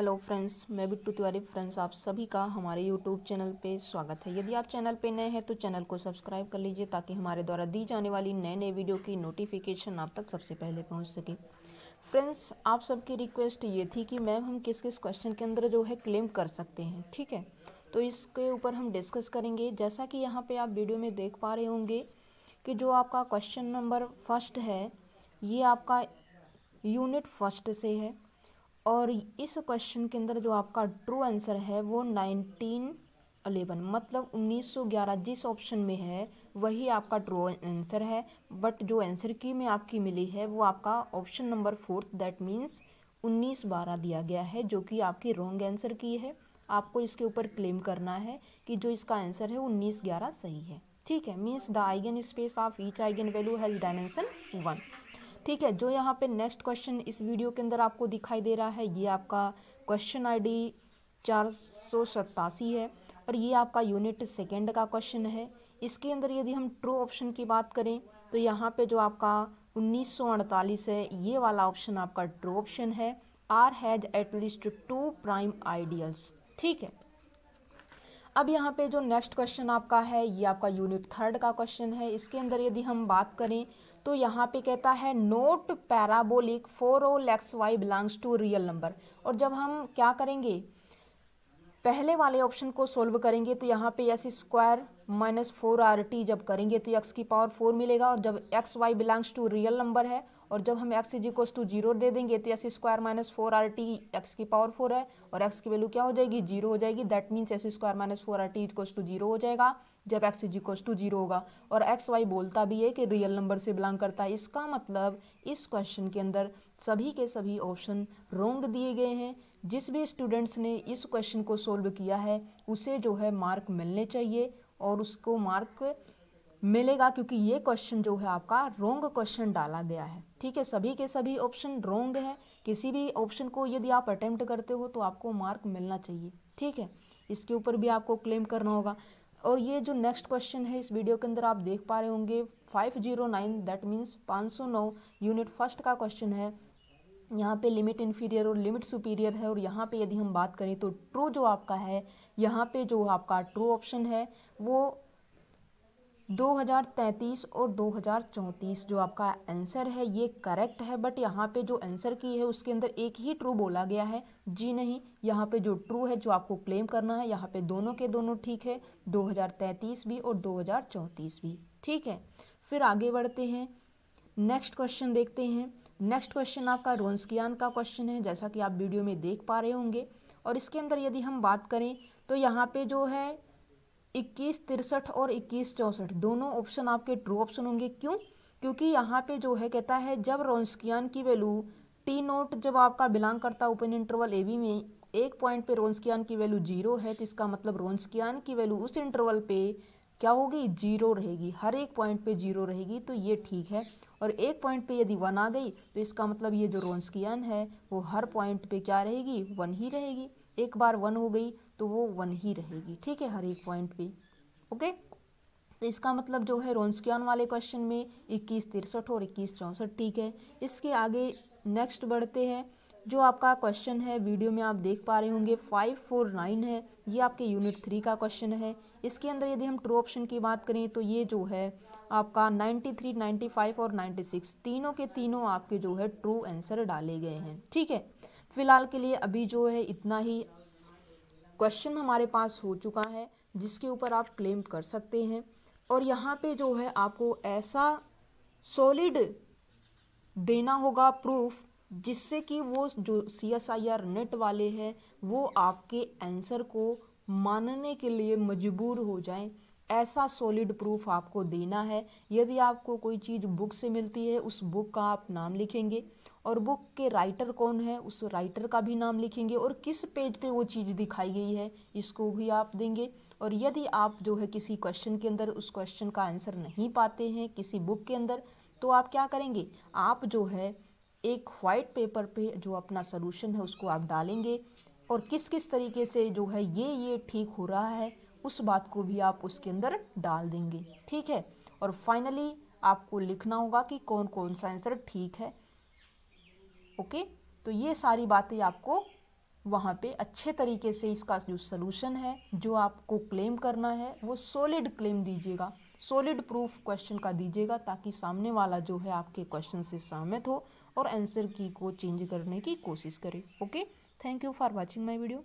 hello friends मैं Bittu Tiwari friends आप सभी का हमारे यूट्यूब चैनल पे स्वागत है यदि आप चैनल पे नए हैं तो चैनल को सब्सक्राइब कर लीजिए ताकि हमारे द्वारा दी जाने वाली नए नए वीडियो की नोटिफिकेशन आप तक सबसे पहले पहुंच सके फ्रेंड्स आप सबकी रिक्वेस्ट ये थी कि मैम हम किस किस क्वेश्चन के अंदर जो है क्लेम कर सकते हैं ठीक है तो इसके ऊपर हम डिस्कस करेंगे जैसा कि यहाँ पर आप वीडियो में देख पा रहे होंगे कि जो आपका क्वेश्चन नंबर फर्स्ट है ये आपका यूनिट फर्स्ट से है और इस क्वेश्चन के अंदर जो आपका ट्रू आंसर है वो नाइनटीन अलेवन मतलब उन्नीस सौ ग्यारह जिस ऑप्शन में है वही आपका ट्रू आंसर है बट जो आंसर की में आपकी मिली है वो आपका option number fourth that means उन्नीस बारह दिया गया है जो कि आपकी रॉन्ग आंसर की है आपको इसके ऊपर क्लेम करना है कि जो इसका आंसर है उन्नीस ग्यारह सही है ठीक है means the eigen space of each eigen value has dimension one ठीक है जो यहाँ पे नेक्स्ट क्वेश्चन इस वीडियो के अंदर आपको दिखाई दे रहा है ये आपका क्वेश्चन आईडी चार सौ है और ये आपका यूनिट सेकेंड का क्वेश्चन है इसके अंदर यदि हम ट्रू ऑप्शन की बात करें तो यहाँ पे जो आपका उन्नीस सौ अड़तालीस है ये वाला ऑप्शन आपका ट्रू ऑप्शन है R has at least two prime ideals ठीक है अब यहाँ पे जो नेक्स्ट क्वेश्चन आपका है ये आपका यूनिट थर्ड का क्वेश्चन है इसके अंदर यदि हम बात करें तो यहाँ पे कहता है note parabolic for all x y belongs to real number और जब हम क्या करेंगे पहले वाले ऑप्शन को सोल्व करेंगे तो यहाँ पे ऐसे square minus four R T जब करेंगे तो एक्स की पावर फोर मिलेगा और जब x y belongs to real number है और जब हम x is equal to zero दे देंगे तो S square minus four R T x की पावर फोर है और एक्स की वैल्यू क्या हो जाएगी जीरो हो जाएगी that means S square minus four R T equal to zero हो जाएगा जब x is equal to zero होगा और एक्स वाई बोलता भी है कि रियल नंबर से बिलोंग करता है इसका मतलब इस क्वेश्चन के अंदर सभी के सभी ऑप्शन रोंग दिए गए हैं जिस भी स्टूडेंट्स ने इस क्वेश्चन को सोल्व किया है उसे जो है मार्क मिलने चाहिए और उसको मार्क मिलेगा क्योंकि ये क्वेश्चन जो है आपका रोंग क्वेश्चन डाला गया है ठीक है सभी के सभी ऑप्शन रोंग है किसी भी ऑप्शन को यदि आप अटेम्प्ट करते हो तो आपको मार्क मिलना चाहिए ठीक है इसके ऊपर भी आपको क्लेम करना होगा और ये जो नेक्स्ट क्वेश्चन है इस वीडियो के अंदर आप देख पा रहे होंगे five zero nine that means पाँच सौ नौ यूनिट फर्स्ट का क्वेश्चन है यहाँ पे लिमिट इन्फीरियर और लिमिट सुपीरियर है और यहाँ पे यदि हम बात करें तो ट्रू जो आपका है यहाँ पे जो आपका ट्रू ऑप्शन है वो 2033 और 2034 जो आपका आंसर है ये करेक्ट है बट यहाँ पे जो आंसर की है उसके अंदर एक ही ट्रू बोला गया है जी नहीं यहाँ पे जो ट्रू है जो आपको क्लेम करना है यहाँ पे दोनों के दोनों ठीक है 2033 भी और 2034 भी ठीक है फिर आगे बढ़ते हैं नेक्स्ट क्वेश्चन देखते हैं नेक्स्ट क्वेश्चन आपका रोन्सकियान का क्वेश्चन है जैसा कि आप वीडियो में देख पा रहे होंगे और इसके अंदर यदि हम बात करें तो यहाँ पे जो है इक्कीस तिरसठ और इक्कीस चौंसठ दोनों ऑप्शन आपके ट्रू ऑप्शन होंगे क्यों क्योंकि यहाँ पे जो है कहता है जब रोन्सकियान की वैल्यू टी नोट जब आपका बिलोंग करता है ओपन इंटरवल ए बी में एक पॉइंट पे रोन्सकियान की वैल्यू जीरो है तो इसका मतलब रोन्सकियान की वैल्यू उस इंटरवल पे क्या होगी जीरो रहेगी हर एक पॉइंट पे जीरो रहेगी तो ये ठीक है और एक पॉइंट पे यदि वन आ गई तो इसका मतलब ये जो एन है वो हर पॉइंट पे क्या रहेगी वन ही रहेगी एक बार वन हो गई तो वो वन ही रहेगी ठीक है हर एक पॉइंट पे ओके तो इसका मतलब जो है एन वाले क्वेश्चन में इक्कीस तिरसठ और इक्कीस चौंसठ ठीक है इसके आगे नेक्स्ट बढ़ते हैं जो आपका क्वेश्चन है वीडियो में आप देख पा रहे होंगे फाइव फोर नाइन है ये आपके यूनिट थ्री का क्वेश्चन है इसके अंदर यदि हम ट्रू ऑप्शन की बात करें तो ये जो है आपका नाइन्टी थ्री नाइन्टी फाइव और नाइन्टी सिक्स तीनों के तीनों आपके जो है ट्रू आंसर डाले गए हैं ठीक है फिलहाल के लिए अभी जो है इतना ही क्वेश्चन हमारे पास हो चुका है जिसके ऊपर आप क्लेम कर सकते हैं और यहाँ पे जो है आपको ऐसा सॉलिड देना होगा प्रूफ जिससे कि वो जो C S I R NET वाले हैं वो आपके आंसर को मानने के लिए मजबूर हो जाएं ऐसा सॉलिड प्रूफ आपको देना है यदि आपको कोई चीज़ बुक से मिलती है उस बुक का आप नाम लिखेंगे और बुक के राइटर कौन है उस राइटर का भी नाम लिखेंगे और किस पेज पे वो चीज़ दिखाई गई है इसको भी आप देंगे और यदि आप जो है किसी क्वेश्चन के अंदर उस क्वेश्चन का आंसर नहीं पाते हैं किसी बुक के अंदर तो आप क्या करेंगे आप जो है एक वाइट पेपर पे जो अपना सोलूशन है उसको आप डालेंगे और किस किस तरीके से जो है ये ये ठीक हो रहा है उस बात को भी आप उसके अंदर डाल देंगे ठीक है और फाइनली आपको लिखना होगा कि कौन कौन सा आंसर ठीक है ओके तो ये सारी बातें आपको वहाँ पे अच्छे तरीके से इसका जो सलूशन है जो आपको क्लेम करना है वो सॉलिड क्लेम दीजिएगा सॉलिड प्रूफ क्वेश्चन का दीजिएगा ताकि सामने वाला जो है आपके क्वेश्चन से सहमत हो और आंसर की को चेंज करने की कोशिश करें okay thank you for watching my video